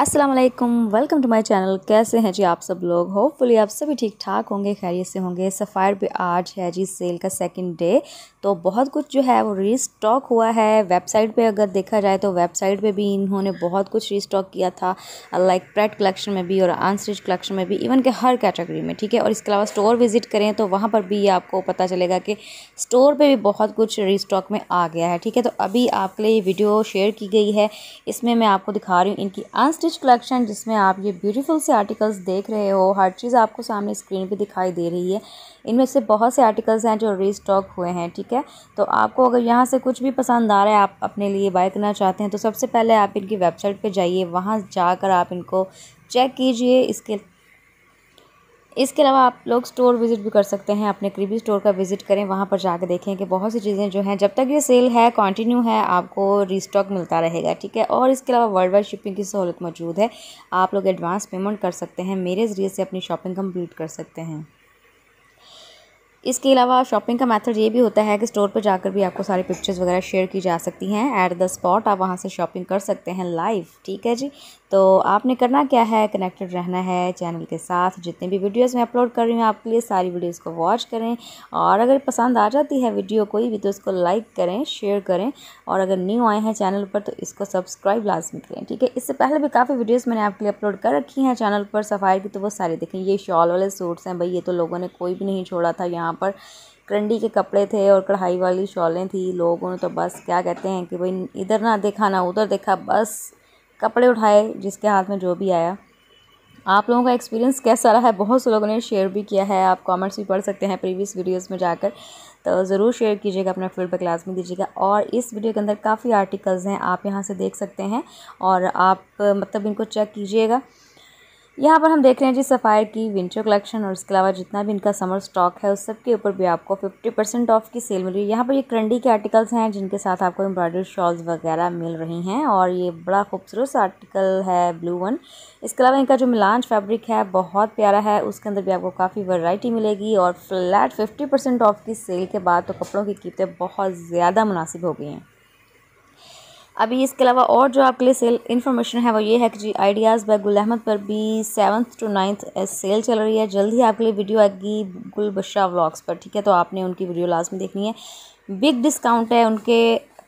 अस्सलाम वालेकुम welcome to my channel कैसे हैं जी आप सब लोग होपफुली आप सभी ठीक ठाक होंगे खैरियत से होंगे सफ़ायर पे आज है जी सेल का सेकंड डे तो बहुत कुछ जो है वो रीस्टॉक हुआ है वेबसाइट पे अगर देखा जाए तो वेबसाइट पे भी इन्होंने बहुत कुछ रीस्टॉक किया था लाइक प्रेट कलेक्शन में भी और अनस्टिच कलेक्शन में भी इवन के हर कैटेगरी में ठीक है और इसके अलावा स्टोर विज़िट करें तो वहाँ पर भी आपको पता चलेगा कि स्टोर पर भी बहुत कुछ रीस्टॉक में आ गया है ठीक है तो अभी आपके लिए वीडियो शेयर की गई है इसमें मैं आपको दिखा रही हूँ इनकी अनस्टिच स्टिच कलेक्शन जिसमें आप ये ब्यूटीफुल से आर्टिकल्स देख रहे हो हर चीज़ आपको सामने स्क्रीन पे दिखाई दे रही है इनमें से बहुत से आर्टिकल्स हैं जो स्टॉक हुए हैं ठीक है तो आपको अगर यहाँ से कुछ भी पसंद आ रहा है आप अपने लिए बाय करना चाहते हैं तो सबसे पहले आप इनकी वेबसाइट पर जाइए वहाँ जाकर आप इनको चेक कीजिए इसके इसके अलावा आप लोग स्टोर विज़िट भी कर सकते हैं अपने करीबी स्टोर का विज़िट करें वहाँ पर जाकर देखें कि बहुत सी चीज़ें जो हैं जब तक ये सेल है कंटिन्यू है आपको रीस्टॉक मिलता रहेगा ठीक है और इसके अलावा वर्ल्ड वाइड शिपिंग की सहूलत मौजूद है आप लोग एडवांस पेमेंट कर सकते हैं मेरे ज़रिए से अपनी शॉपिंग कम्प्लीट कर सकते हैं इसके अलावा शॉपिंग का मेथड ये भी होता है कि स्टोर पर जाकर भी आपको सारी पिक्चर्स वगैरह शेयर की जा सकती हैं एट द स्पॉट आप वहाँ से शॉपिंग कर सकते हैं लाइव ठीक है जी तो आपने करना क्या है कनेक्टेड रहना है चैनल के साथ जितने भी वीडियोस मैं अपलोड कर रही हूँ आपके लिए सारी वीडियोस को वॉच करें और अगर पसंद आ जाती है वीडियो कोई भी तो उसको लाइक करें शेयर करें और अगर न्यू आए हैं चैनल पर तो इसको सब्सक्राइब लाजमी करें ठीक है इससे पहले भी काफ़ी वीडियोज़ मैंने आपके लिए अपलोड कर रखी हैं चैनल पर सफ़ाई की तो वो सारी देखें ये शॉल वाले सूट्स हैं भाई ये तो लोगों ने कोई भी नहीं छोड़ा था यहाँ यहाँ पर करंडी के कपड़े थे और कढ़ाई वाली शॉलें थी लोगों ने तो बस क्या कहते हैं कि भाई इधर ना देखा ना उधर देखा बस कपड़े उठाए जिसके हाथ में जो भी आया आप लोगों का एक्सपीरियंस कैसा रहा है बहुत से लोगों ने शेयर भी किया है आप कमेंट्स भी पढ़ सकते हैं प्रीवियस वीडियोस में जाकर तो ज़रूर शेयर कीजिएगा अपना फीडबैक क्लास में दीजिएगा और इस वीडियो के अंदर काफ़ी आर्टिकल्स हैं आप यहाँ से देख सकते हैं और आप मतलब इनको चेक कीजिएगा यहाँ पर हम देख रहे हैं जी सफ़ायर की विंटर कलेक्शन और इसके अलावा जितना भी इनका समर स्टॉक है उस सब के ऊपर भी आपको 50 परसेंट ऑफ की सेल मिल रही है यहाँ पर ये क्रंडी के आर्टिकल्स हैं जिनके साथ आपको एम्ब्रॉयडरी शॉल्स वगैरह मिल रही हैं और ये बड़ा खूबसूरत आर्टिकल है ब्लू वन इसके अलावा इनका जो मिलांच फैब्रिक है बहुत प्यारा है उसके अंदर भी आपको काफ़ी वराइटी मिलेगी और फ्लैट फिफ्टी ऑफ की सेल के बाद तो कपड़ों की कीमतें बहुत ज़्यादा मुनासिब हो गई हैं अभी इसके अलावा और जो आपके लिए सेल इन्फॉर्मेशन है वो ये है कि जी आइडियाज़ बाय गुल अहमद पर भी सेवन्थ टू नाइन्थ सेल चल रही है जल्द ही आपके लिए वीडियो आएगी गुलबशा व्लॉग्स पर ठीक है तो आपने उनकी वीडियो लास्ट में देखनी है बिग डिस्काउंट है उनके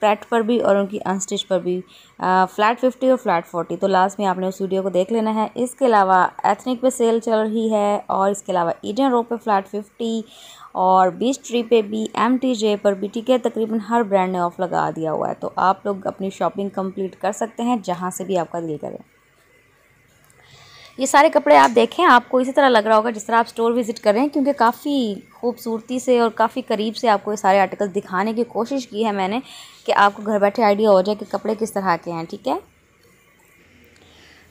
प्रैट पर भी और उनकी अनस्टिच पर भी फ्लैट फिफ्टी और फ्लैट फोर्टी तो लास्ट में आपने उस वीडियो को देख लेना है इसके अलावा एथनिक पे सेल चल रही है और इसके अलावा ईडन रोड पे फ्लैट फिफ्टी और बीस ट्री पे भी एम टी जे पर भी ठीक है तकरीबन हर ब्रांड ने ऑफ लगा दिया हुआ है तो आप लोग अपनी शॉपिंग कंप्लीट कर सकते हैं जहाँ से भी आपका दिल करे ये सारे कपड़े आप देखें आपको इसी तरह लग रहा होगा जिस तरह आप स्टोर विज़िट कर रहे हैं क्योंकि काफ़ी खूबसूरती से और काफ़ी करीब से आपको ये सारे आर्टिकल दिखाने की कोशिश की है मैंने कि आपको घर बैठे आइडिया हो जाए कि कपड़े किस तरह के हैं ठीक है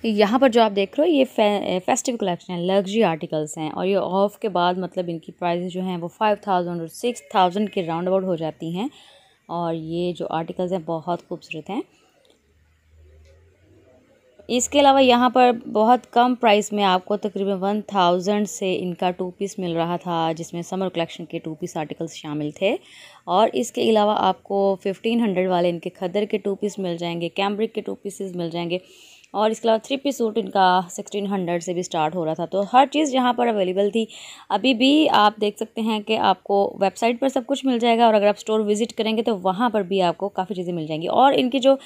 यहाँ पर जो आप देख रहे हो ये फे, फेस्टिव कलेक्शन है लग्जरी आर्टिकल्स हैं और ये ऑफ के बाद मतलब इनकी प्राइस जो हैं वो फाइव थाउजेंड और सिक्स थाउजेंड के राउंड अबाउट हो जाती हैं और ये जो आर्टिकल्स हैं बहुत खूबसूरत हैं इसके अलावा यहाँ पर बहुत कम प्राइस में आपको तकरीबन वन थाउजेंड से इनका टू पीस मिल रहा था जिसमें समर कलेक्शन के टू पीस आर्टिकल्स शामिल थे और इसके अलावा आपको फिफ्टीन हंड्रेड वाले इनके खदर के टू पीस मिल जाएंगे कैम्ब्रिक के टू पीसेस मिल जाएंगे और इसके अलावा थ्री पीस सूट इनका सिक्सटीन हंड्रेड से भी स्टार्ट हो रहा था तो हर चीज़ यहाँ पर अवेलेबल थी अभी भी आप देख सकते हैं कि आपको वेबसाइट पर सब कुछ मिल जाएगा और अगर आप स्टोर विज़िट करेंगे तो वहाँ पर भी आपको काफ़ी चीज़ें मिल जाएंगी और इनकी जो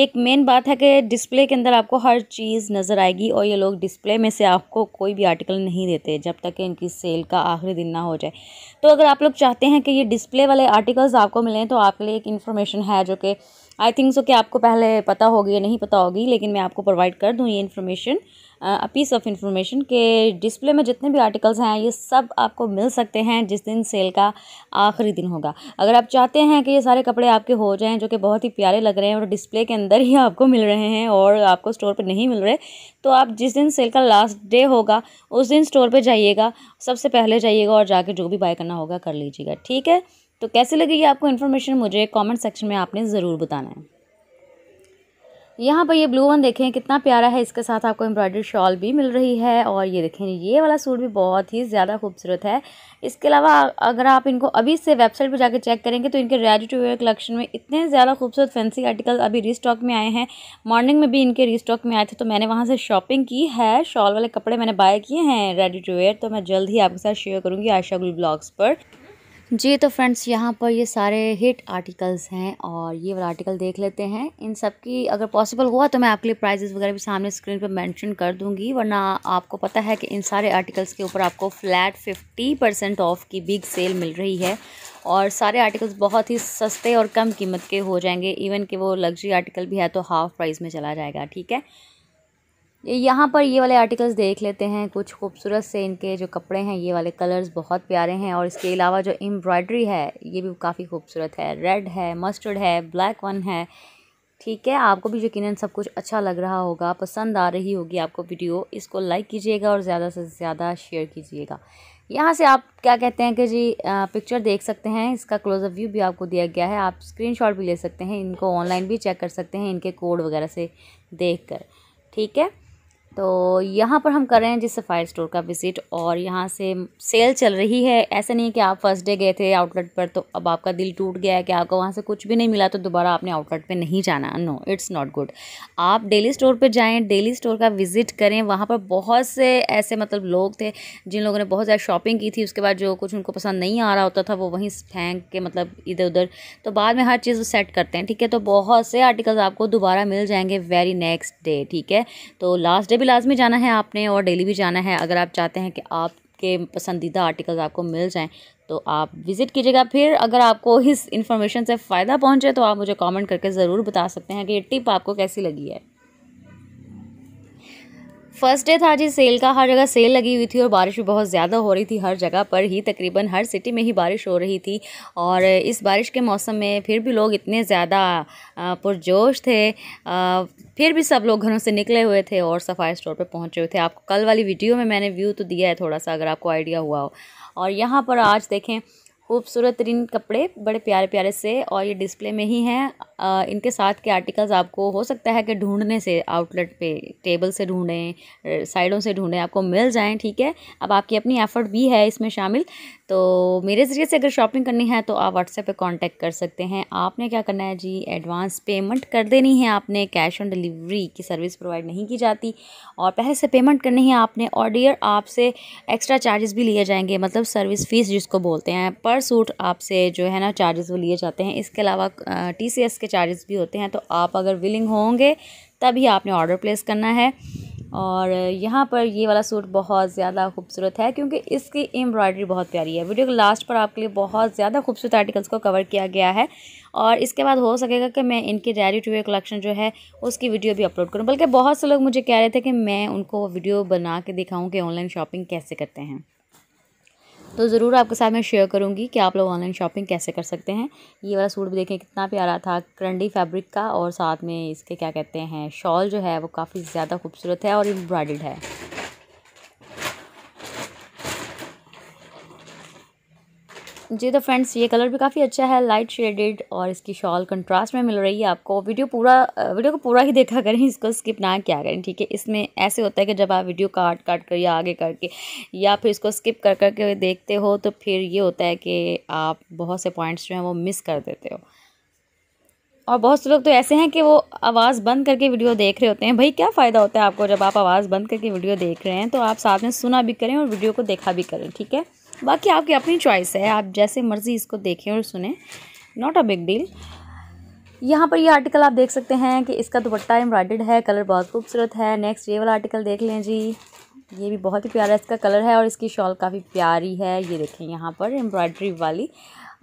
एक मेन बात है कि डिस्प्ले के अंदर आपको हर चीज़ नज़र आएगी और ये लोग डिस्प्ले में से आपको कोई भी आर्टिकल नहीं देते जब तक कि इनकी सेल का आखिरी दिन ना हो जाए तो अगर आप लोग चाहते हैं कि ये डिस्प्ले वाले आर्टिकल्स आपको मिलें तो आपके लिए एक इन्फॉर्मेशन है जो कि आई थिंक सो कि आपको पहले पता होगी या नहीं पता होगी लेकिन मैं आपको प्रोवाइड कर दूँ ये information a piece of information के डिस्प्ले में जितने भी आर्टिकल्स हैं ये सब आपको मिल सकते हैं जिस दिन सेल का आखिरी दिन होगा अगर आप चाहते हैं कि ये सारे कपड़े आपके हो जाएं जो कि बहुत ही प्यारे लग रहे हैं और डिस्प्ले के अंदर ही आपको मिल रहे हैं और आपको स्टोर पर नहीं मिल रहे तो आप जिस दिन सेल का लास्ट डे होगा उस दिन स्टोर पर जाइएगा सबसे पहले जाइएगा और जाके जो भी बाय करना होगा कर लीजिएगा ठीक है तो कैसे लगी आपको इन्फॉर्मेशन मुझे कमेंट सेक्शन में आपने ज़रूर बताना है यहाँ पर ये ब्लू वन देखें कितना प्यारा है इसके साथ आपको एम्ब्रॉयडरी शॉल भी मिल रही है और ये देखें ये वाला सूट भी बहुत ही ज़्यादा खूबसूरत है इसके अलावा अगर आप इनको अभी से वेबसाइट पर जाकर चेक करेंगे तो इनके रेडी टू वेयर कलेक्शन में इतने ज़्यादा खूबसूरत फैंसी आर्टिकल अभी रीस्टॉक में आए हैं मॉर्निंग में भी इनके रीस्टॉक में आए थे तो मैंने वहाँ से शॉपिंग की है शॉल वाले कपड़े मैंने बाय किए हैं रेडी टू वेयर तो मैं जल्द ही आपके साथ शेयर करूँगी आशा गुल ब्लॉग्स पर जी तो फ्रेंड्स यहाँ पर ये सारे हिट आर्टिकल्स हैं और ये वाला आर्टिकल देख लेते हैं इन सब की अगर पॉसिबल हुआ तो मैं आपके लिए प्राइजेस वगैरह भी सामने स्क्रीन पर मेंशन कर दूंगी वरना आपको पता है कि इन सारे आर्टिकल्स के ऊपर आपको फ्लैट फिफ्टी परसेंट ऑफ की बिग सेल मिल रही है और सारे आर्टिकल्स बहुत ही सस्ते और कम कीमत के हो जाएंगे इवन कि वो लग्जरी आर्टिकल भी है तो हाफ़ प्राइस में चला जाएगा ठीक है यहाँ पर ये वाले आर्टिकल्स देख लेते हैं कुछ खूबसूरत से इनके जो कपड़े हैं ये वाले कलर्स बहुत प्यारे हैं और इसके अलावा जो एम्ब्रॉयडरी है ये भी काफ़ी खूबसूरत है रेड है मस्टर्ड है ब्लैक वन है ठीक है आपको भी यकीन सब कुछ अच्छा लग रहा होगा पसंद आ रही होगी आपको वीडियो इसको लाइक कीजिएगा और ज़्यादा से ज़्यादा शेयर कीजिएगा यहाँ से आप क्या कहते हैं कि जी आ, पिक्चर देख सकते हैं इसका क्लोजअप व्यू भी आपको दिया गया है आप स्क्रीनशॉट भी ले सकते हैं इनको ऑनलाइन भी चेक कर सकते हैं इनके कोड वगैरह से देख कर ठीक है तो यहाँ पर हम कर रहे हैं जिससे फायर स्टोर का विज़िट और यहाँ से सेल चल रही है ऐसा नहीं है कि आप फर्स्ट डे गए थे आउटलेट पर तो अब आपका दिल टूट गया है कि आपको वहाँ से कुछ भी नहीं मिला तो दोबारा आपने आउटलेट पे नहीं जाना नो इट्स नॉट गुड आप डेली स्टोर पर जाएँ डेली स्टोर का विज़िट करें वहाँ पर बहुत से ऐसे मतलब लोग थे जिन लोगों ने बहुत ज़्यादा शॉपिंग की थी उसके बाद जो कुछ उनको पसंद नहीं आ रहा होता था वो वहीं फेंक के मतलब इधर उधर तो बाद में हर चीज़ सेट करते हैं ठीक है तो बहुत से आर्टिकल्स आपको दोबारा मिल जाएंगे वेरी नेक्स्ट डे ठीक है तो लास्ट डे भी लाजमी जाना है आपने और डेली भी जाना है अगर आप चाहते हैं कि आपके पसंदीदा आर्टिकल्स आपको मिल जाएँ तो आप विज़िट कीजिएगा फिर अगर आपको इस इन्फॉर्मेशन से फ़ायदा पहुंचे तो आप मुझे कमेंट करके ज़रूर बता सकते हैं कि ये टिप आपको कैसी लगी है फर्स्ट डे था जी सेल का हर जगह सेल लगी हुई थी और बारिश भी बहुत ज़्यादा हो रही थी हर जगह पर ही तकरीबन हर सिटी में ही बारिश हो रही थी और इस बारिश के मौसम में फिर भी लोग इतने ज़्यादा पुरजोश थे फिर भी सब लोग घरों से निकले हुए थे और सफ़ाई स्टोर पर पहुँचे हुए थे आपको कल वाली वीडियो में मैंने व्यू तो दिया है थोड़ा सा अगर आपको आइडिया हुआ हो और यहाँ पर आज देखें खूबसूरत तरीन कपड़े बड़े प्यारे प्यारे से और ये डिस्प्ले में ही हैं इनके साथ के आर्टिकल्स आपको हो सकता है कि ढूंढने से आउटलेट पे टेबल से ढूंढें साइडों से ढूंढें आपको मिल जाएं ठीक है अब आपकी अपनी एफ़र्ट भी है इसमें शामिल तो मेरे ज़रिए से अगर शॉपिंग करनी है तो आप व्हाट्सएप पे कांटेक्ट कर सकते हैं आपने क्या करना है जी एडवांस पेमेंट कर देनी है आपने कैश ऑन डिलीवरी की सर्विस प्रोवाइड नहीं की जाती और पहले से पेमेंट करनी है आपने और डियर आपसे एक्स्ट्रा चार्जेस भी लिए जाएंगे मतलब सर्विस फ़ीस जिसको बोलते हैं पर सूट आपसे जो है ना चार्जेस वो लिए जाते हैं इसके अलावा टी के इसके चार्जेस भी होते हैं तो आप अगर विलिंग होंगे तभी आपने ऑर्डर प्लेस करना है और यहाँ पर ये वाला सूट बहुत ज़्यादा खूबसूरत है क्योंकि इसकी एम्ब्रॉयडरी बहुत प्यारी है वीडियो के लास्ट पर आपके लिए बहुत ज़्यादा खूबसूरत आर्टिकल्स को कवर किया गया है और इसके बाद हो सकेगा कि मैं इनकी डायरी टू कलेक्शन जो है उसकी वीडियो भी अपलोड करूँ बल्कि बहुत से लोग मुझे कह रहे थे कि मैं उनको वीडियो बना के दिखाऊँ कि ऑनलाइन शॉपिंग कैसे करते हैं तो ज़रूर आपके साथ मैं शेयर करूँगी कि आप लोग ऑनलाइन शॉपिंग कैसे कर सकते हैं ये वाला सूट भी देखें कितना प्यारा था करंडी फैब्रिक का और साथ में इसके क्या कहते हैं शॉल जो है वो काफ़ी ज़्यादा खूबसूरत है और एम्ब्रॉयड है जी तो फ्रेंड्स ये कलर भी काफ़ी अच्छा है लाइट शेडेड और इसकी शॉल कंट्रास्ट में मिल रही है आपको वीडियो पूरा वीडियो को पूरा ही देखा करें इसको स्किप ना किया करें ठीक है इसमें ऐसे होता है कि जब आप वीडियो काट काट कर या आगे करके या फिर इसको स्किप कर करके देखते हो तो फिर ये होता है कि आप बहुत से पॉइंट्स जो हैं वो मिस कर देते हो और बहुत से लोग तो ऐसे हैं कि वो आवाज़ बंद करके वीडियो देख रहे होते हैं भाई क्या फ़ायदा होता है आपको जब आप आवाज़ बंद करके वीडियो देख रहे हैं तो आप साथ में सुना भी करें और वीडियो को देखा भी करें ठीक है बाकी आपकी अपनी चॉइस है आप जैसे मर्ज़ी इसको देखें और सुने नॉट अ बिग डील यहाँ पर ये आर्टिकल आप देख सकते हैं कि इसका दुपट्टा एम्ब्रॉयडेड है कलर बहुत खूबसूरत है नेक्स्ट ये वाला आर्टिकल देख लें जी ये भी बहुत ही प्यारा इसका कलर है और इसकी शॉल काफ़ी प्यारी है ये देखें यहाँ पर एम्ब्रॉयडरी वाली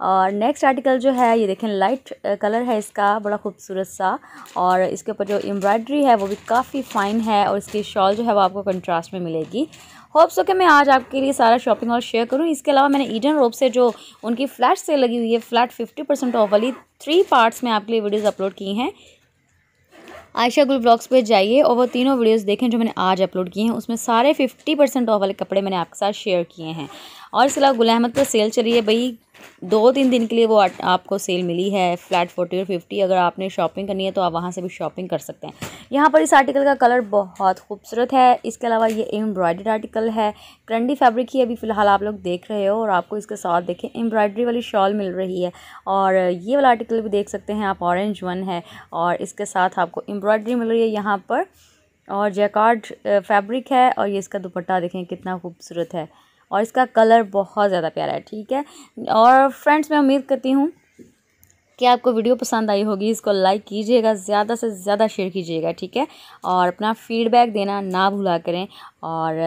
और नेक्स्ट आर्टिकल जो है ये देखें लाइट कलर है इसका बड़ा खूबसूरत सा और इसके ऊपर जो एम्ब्रॉयडरी है वो भी काफ़ी फाइन है और इसकी शॉल जो है वो आपको कंट्रास्ट में मिलेगी होप सो कि मैं आज आपके लिए सारा शॉपिंग और शेयर करूँ इसके अलावा मैंने ईडन रोप से जो उनकी फ्लैट सेल लगी हुई है फ्लैट फिफ्टी परसेंट ऑफ वाली थ्री पार्ट्स में आपके लिए वीडियोज़ अपलोड की हैं आयशा गुल ब्लॉग्स पर जाइए और वो तीनों वीडियोस देखें जो मैंने आज अपलोड किए हैं उसमें सारे फिफ्टी परसेंट ऑफ वाले कपड़े मैंने आपके साथ शेयर किए हैं और इसके अलावा गुल अहमद पर सेल चली है भाई दो तीन दिन के लिए वो आपको सेल मिली है फ्लैट फोर्टी और फिफ्टी अगर आपने शॉपिंग करनी है तो आप वहाँ से भी शॉपिंग कर सकते हैं यहाँ पर इस आर्टिकल का कलर बहुत खूबसूरत है इसके अलावा ये एम्ब्रॉयडर्ड आर्टिकल है ट्रेंडी फैब्रिक ही अभी फ़िलहाल आप लोग देख रहे हो और आपको इसके साथ देखें एम्ब्रॉयडरी वाली शॉल मिल रही है और ये वाला आर्टिकल भी देख सकते हैं आप ऑरेंज वन है और इसके साथ आपको एम्ब्रॉयडरी मिल रही है यहाँ पर और जैकार्ड फैब्रिक है और ये इसका दुपट्टा देखें कितना खूबसूरत है और इसका कलर बहुत ज़्यादा प्यारा है ठीक है और फ्रेंड्स मैं उम्मीद करती हूँ कि आपको वीडियो पसंद आई होगी इसको लाइक कीजिएगा ज़्यादा से ज़्यादा शेयर कीजिएगा ठीक है और अपना फीडबैक देना ना भूला करें और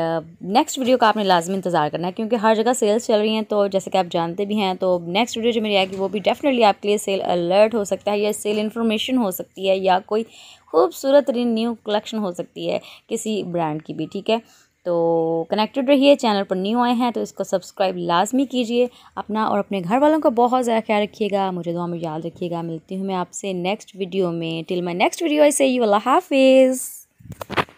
नेक्स्ट वीडियो का आपने लाजमी इंतज़ार करना है क्योंकि हर जगह सेल्स चल रही हैं तो जैसे कि आप जानते भी हैं तो नेक्स्ट वीडियो जो मेरी आएगी वो भी डेफिनेटली आपके लिए सेल अलर्ट हो सकता है या सेल इन्फॉर्मेशन हो सकती है या कोई खूबसूरत न्यू कलेक्शन हो सकती है किसी ब्रांड की भी ठीक है तो कनेक्टेड रहिए चैनल पर न्यू आए हैं तो इसको सब्सक्राइब लाजमी कीजिए अपना और अपने घर वालों का बहुत ज़्यादा ख्याल रखिएगा मुझे दुआ में याद रखिएगा मिलती हूँ मैं आपसे नेक्स्ट वीडियो में टिल माई नेक्स्ट वीडियो ऐसे ही यू अल्लाह हाफिज़